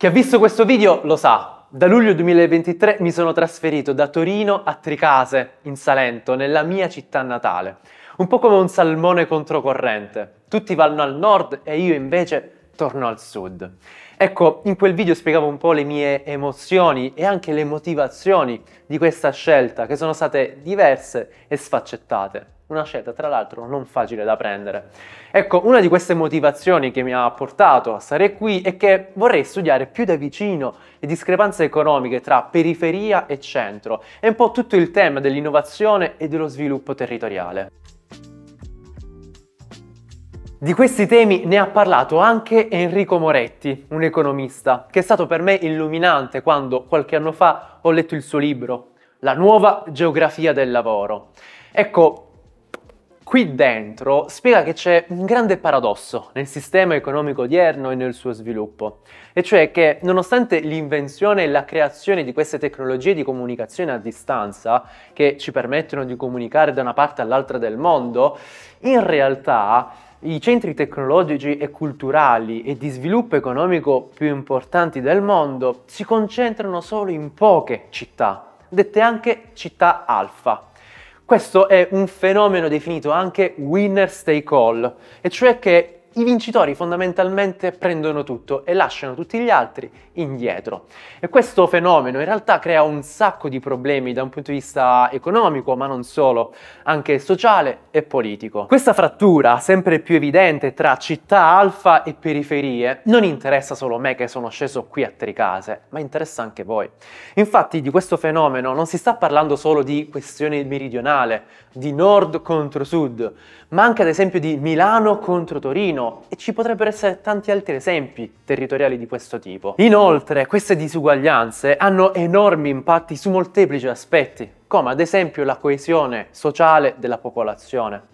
Chi ha visto questo video lo sa, da luglio 2023 mi sono trasferito da Torino a Tricase, in Salento, nella mia città natale. Un po' come un salmone controcorrente. Tutti vanno al nord e io invece torno al sud. Ecco, in quel video spiegavo un po' le mie emozioni e anche le motivazioni di questa scelta, che sono state diverse e sfaccettate una scelta tra l'altro non facile da prendere. Ecco, una di queste motivazioni che mi ha portato a stare qui è che vorrei studiare più da vicino le discrepanze economiche tra periferia e centro e un po' tutto il tema dell'innovazione e dello sviluppo territoriale. Di questi temi ne ha parlato anche Enrico Moretti, un economista, che è stato per me illuminante quando qualche anno fa ho letto il suo libro, La nuova geografia del lavoro. Ecco, qui dentro spiega che c'è un grande paradosso nel sistema economico odierno e nel suo sviluppo, e cioè che nonostante l'invenzione e la creazione di queste tecnologie di comunicazione a distanza, che ci permettono di comunicare da una parte all'altra del mondo, in realtà i centri tecnologici e culturali e di sviluppo economico più importanti del mondo si concentrano solo in poche città, dette anche città alfa questo è un fenomeno definito anche winner take all, e cioè che i vincitori fondamentalmente prendono tutto e lasciano tutti gli altri indietro. E questo fenomeno in realtà crea un sacco di problemi da un punto di vista economico, ma non solo, anche sociale e politico. Questa frattura sempre più evidente tra città alfa e periferie non interessa solo me che sono sceso qui a Tricase, ma interessa anche voi. Infatti di questo fenomeno non si sta parlando solo di questione meridionale, di nord contro sud, ma anche ad esempio di Milano contro Torino no, e ci potrebbero essere tanti altri esempi territoriali di questo tipo. Inoltre, queste disuguaglianze hanno enormi impatti su molteplici aspetti, come ad esempio la coesione sociale della popolazione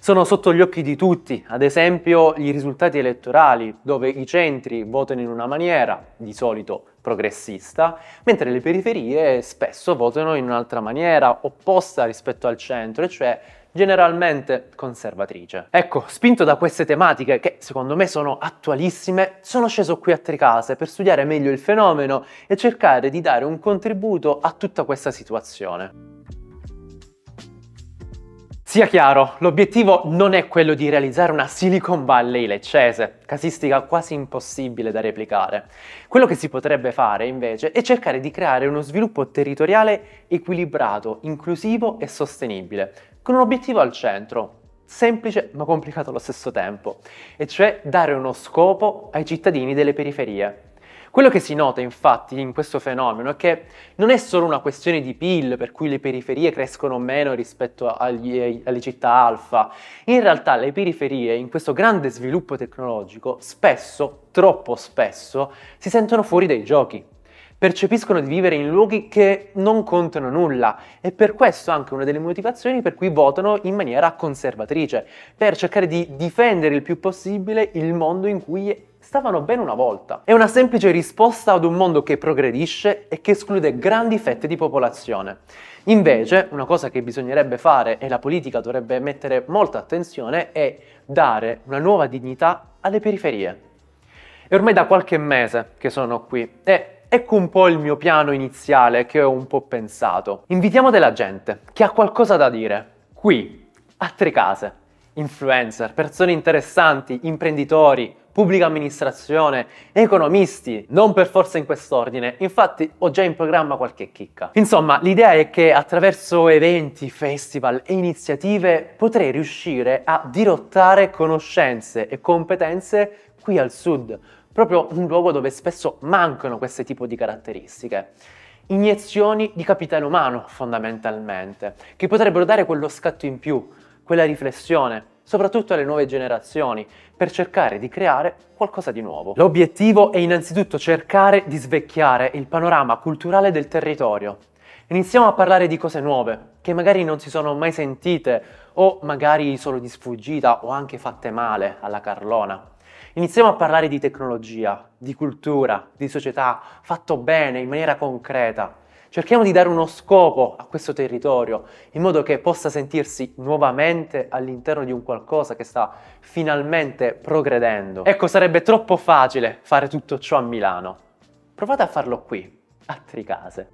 sono sotto gli occhi di tutti, ad esempio i risultati elettorali, dove i centri votano in una maniera, di solito progressista, mentre le periferie spesso votano in un'altra maniera, opposta rispetto al centro, e cioè generalmente conservatrice. Ecco, spinto da queste tematiche, che secondo me sono attualissime, sono sceso qui a Tricase per studiare meglio il fenomeno e cercare di dare un contributo a tutta questa situazione. Sia chiaro, l'obiettivo non è quello di realizzare una Silicon Valley leccese, casistica quasi impossibile da replicare. Quello che si potrebbe fare invece è cercare di creare uno sviluppo territoriale equilibrato, inclusivo e sostenibile, con un obiettivo al centro, semplice ma complicato allo stesso tempo, e cioè dare uno scopo ai cittadini delle periferie. Quello che si nota infatti in questo fenomeno è che non è solo una questione di PIL per cui le periferie crescono meno rispetto agli, alle città alfa, in realtà le periferie in questo grande sviluppo tecnologico spesso, troppo spesso, si sentono fuori dai giochi percepiscono di vivere in luoghi che non contano nulla e per questo anche una delle motivazioni per cui votano in maniera conservatrice, per cercare di difendere il più possibile il mondo in cui stavano bene una volta. È una semplice risposta ad un mondo che progredisce e che esclude grandi fette di popolazione. Invece, una cosa che bisognerebbe fare e la politica dovrebbe mettere molta attenzione è dare una nuova dignità alle periferie. È ormai da qualche mese che sono qui e Ecco un po' il mio piano iniziale che ho un po' pensato. Invitiamo della gente che ha qualcosa da dire. Qui, a tre case. Influencer, persone interessanti, imprenditori, pubblica amministrazione, economisti, non per forza in quest'ordine, infatti ho già in programma qualche chicca. Insomma, l'idea è che attraverso eventi, festival e iniziative potrei riuscire a dirottare conoscenze e competenze qui al sud, proprio un luogo dove spesso mancano questo tipo di caratteristiche. Iniezioni di capitale umano, fondamentalmente, che potrebbero dare quello scatto in più, quella riflessione, soprattutto alle nuove generazioni, per cercare di creare qualcosa di nuovo. L'obiettivo è innanzitutto cercare di svecchiare il panorama culturale del territorio. Iniziamo a parlare di cose nuove, che magari non si sono mai sentite o magari solo di sfuggita o anche fatte male alla carlona. Iniziamo a parlare di tecnologia, di cultura, di società, fatto bene, in maniera concreta. Cerchiamo di dare uno scopo a questo territorio, in modo che possa sentirsi nuovamente all'interno di un qualcosa che sta finalmente progredendo. Ecco, sarebbe troppo facile fare tutto ciò a Milano. Provate a farlo qui, a Tricase.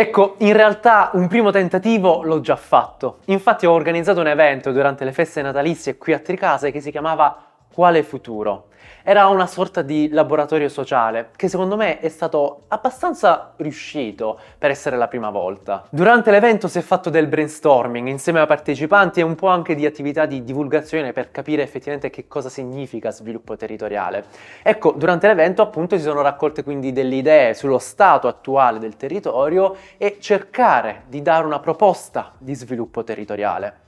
Ecco, in realtà un primo tentativo l'ho già fatto. Infatti ho organizzato un evento durante le feste natalizie qui a Tricase che si chiamava quale futuro. Era una sorta di laboratorio sociale che secondo me è stato abbastanza riuscito per essere la prima volta. Durante l'evento si è fatto del brainstorming insieme ai partecipanti e un po' anche di attività di divulgazione per capire effettivamente che cosa significa sviluppo territoriale. Ecco, durante l'evento appunto si sono raccolte quindi delle idee sullo stato attuale del territorio e cercare di dare una proposta di sviluppo territoriale.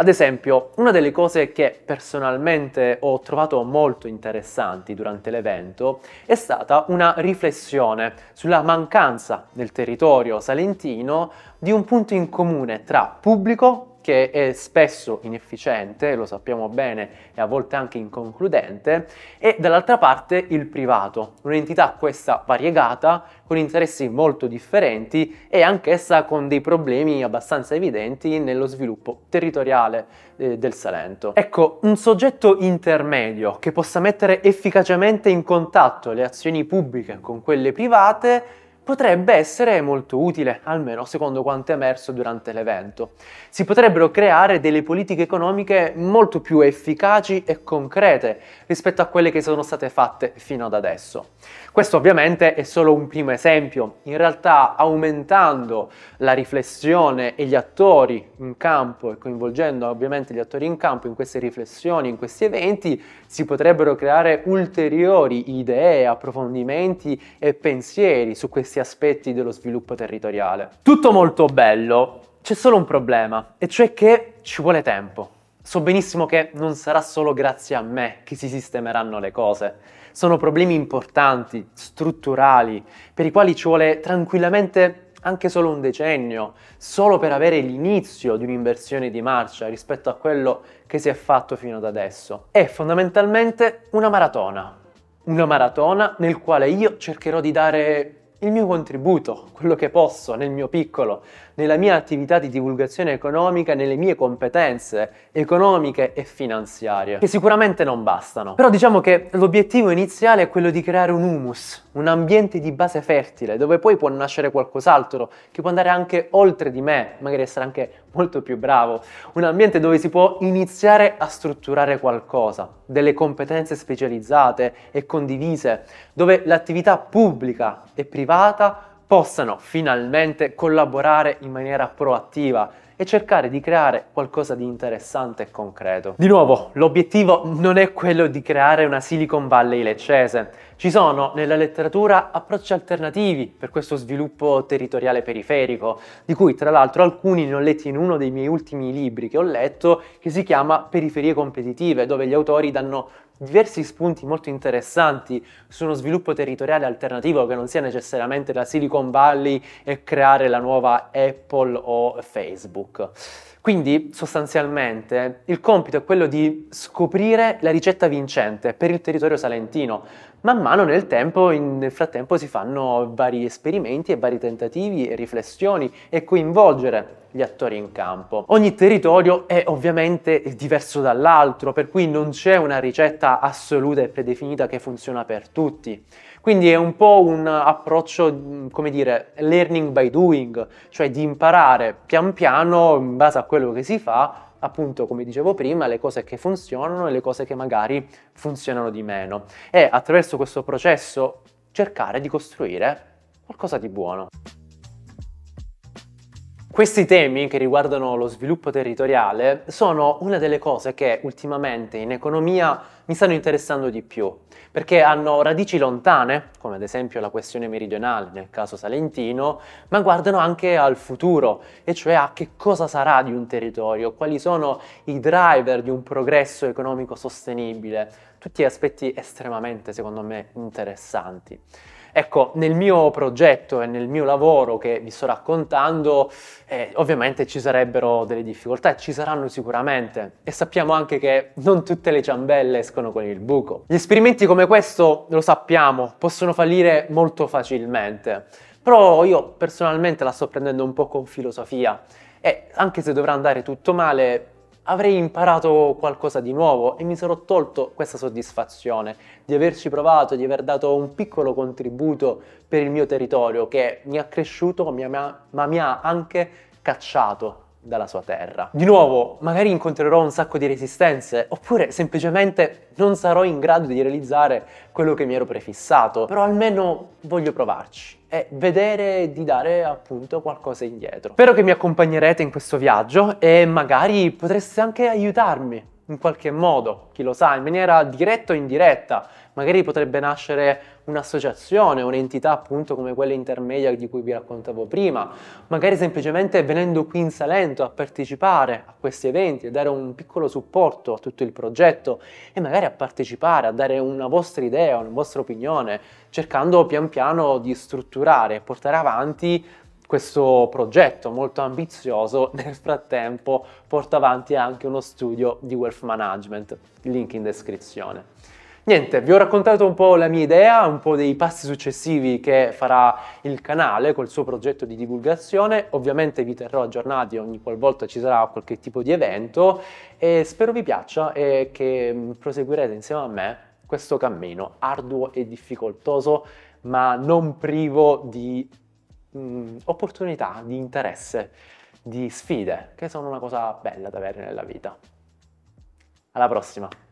Ad esempio, una delle cose che personalmente ho trovato molto interessanti durante l'evento è stata una riflessione sulla mancanza nel territorio salentino di un punto in comune tra pubblico che è spesso inefficiente, lo sappiamo bene, e a volte anche inconcludente, e dall'altra parte il privato, un'entità questa variegata, con interessi molto differenti e anch'essa con dei problemi abbastanza evidenti nello sviluppo territoriale eh, del Salento. Ecco, un soggetto intermedio che possa mettere efficacemente in contatto le azioni pubbliche con quelle private potrebbe essere molto utile, almeno secondo quanto è emerso durante l'evento. Si potrebbero creare delle politiche economiche molto più efficaci e concrete rispetto a quelle che sono state fatte fino ad adesso. Questo ovviamente è solo un primo esempio, in realtà aumentando la riflessione e gli attori in campo e coinvolgendo ovviamente gli attori in campo in queste riflessioni, in questi eventi, si potrebbero creare ulteriori idee, approfondimenti e pensieri su questi diversi aspetti dello sviluppo territoriale. Tutto molto bello, c'è solo un problema, e cioè che ci vuole tempo. So benissimo che non sarà solo grazie a me che si sistemeranno le cose. Sono problemi importanti, strutturali, per i quali ci vuole tranquillamente anche solo un decennio, solo per avere l'inizio di un'inversione di marcia rispetto a quello che si è fatto fino ad adesso. È fondamentalmente una maratona. Una maratona nel quale io cercherò di dare il mio contributo, quello che posso nel mio piccolo, nella mia attività di divulgazione economica, nelle mie competenze economiche e finanziarie, che sicuramente non bastano. Però diciamo che l'obiettivo iniziale è quello di creare un humus, un ambiente di base fertile dove poi può nascere qualcos'altro che può andare anche oltre di me, magari essere anche molto più bravo, un ambiente dove si può iniziare a strutturare qualcosa, delle competenze specializzate e condivise, dove l'attività pubblica e privata possano finalmente collaborare in maniera proattiva e cercare di creare qualcosa di interessante e concreto. Di nuovo, l'obiettivo non è quello di creare una Silicon Valley leccese. Ci sono nella letteratura approcci alternativi per questo sviluppo territoriale periferico, di cui tra l'altro alcuni li ho letti in uno dei miei ultimi libri che ho letto, che si chiama Periferie competitive, dove gli autori danno diversi spunti molto interessanti su uno sviluppo territoriale alternativo che non sia necessariamente la Silicon Valley e creare la nuova Apple o Facebook. Quindi sostanzialmente il compito è quello di scoprire la ricetta vincente per il territorio salentino. Man mano nel tempo, in, nel frattempo si fanno vari esperimenti e vari tentativi e riflessioni e coinvolgere gli attori in campo. Ogni territorio è ovviamente diverso dall'altro, per cui non c'è una ricetta assoluta e predefinita che funziona per tutti. Quindi è un po' un approccio, mm, come dire, learning by doing, cioè di imparare pian piano in base a quello che si fa appunto come dicevo prima le cose che funzionano e le cose che magari funzionano di meno e attraverso questo processo cercare di costruire qualcosa di buono. Questi temi che riguardano lo sviluppo territoriale sono una delle cose che ultimamente in economia mi stanno interessando di più, perché hanno radici lontane, come ad esempio la questione meridionale nel caso salentino, ma guardano anche al futuro, e cioè a che cosa sarà di un territorio, quali sono i driver di un progresso economico sostenibile, tutti aspetti estremamente, secondo me, interessanti. Ecco, nel mio progetto e nel mio lavoro che vi sto raccontando, eh, ovviamente ci sarebbero delle difficoltà, ci saranno sicuramente. E sappiamo anche che non tutte le ciambelle escono con il buco. Gli esperimenti come questo, lo sappiamo, possono fallire molto facilmente. Però io personalmente la sto prendendo un po' con filosofia. E anche se dovrà andare tutto male, avrei imparato qualcosa di nuovo e mi sarò tolto questa soddisfazione di averci provato, di aver dato un piccolo contributo per il mio territorio che mi ha cresciuto ma mi ha anche cacciato dalla sua terra. Di nuovo, magari incontrerò un sacco di resistenze, oppure semplicemente non sarò in grado di realizzare quello che mi ero prefissato, però almeno voglio provarci è vedere di dare appunto qualcosa indietro. Spero che mi accompagnerete in questo viaggio e magari potreste anche aiutarmi in qualche modo, chi lo sa, in maniera diretta o indiretta. Magari potrebbe nascere un'associazione, un'entità appunto come quella intermedia di cui vi raccontavo prima, magari semplicemente venendo qui in Salento a partecipare a questi eventi, a dare un piccolo supporto a tutto il progetto e magari a partecipare, a dare una vostra idea, una vostra opinione, cercando pian piano di strutturare e portare avanti questo progetto molto ambizioso, nel frattempo porta avanti anche uno studio di wealth management, link in descrizione. Niente, vi ho raccontato un po' la mia idea, un po' dei passi successivi che farà il canale col suo progetto di divulgazione, ovviamente vi terrò aggiornati ogni qualvolta ci sarà qualche tipo di evento e spero vi piaccia e che mm, proseguirete insieme a me questo cammino arduo e difficoltoso ma non privo di mh, mm, opportunità, di interesse, di sfide, che sono una cosa bella da avere nella vita. Alla prossima!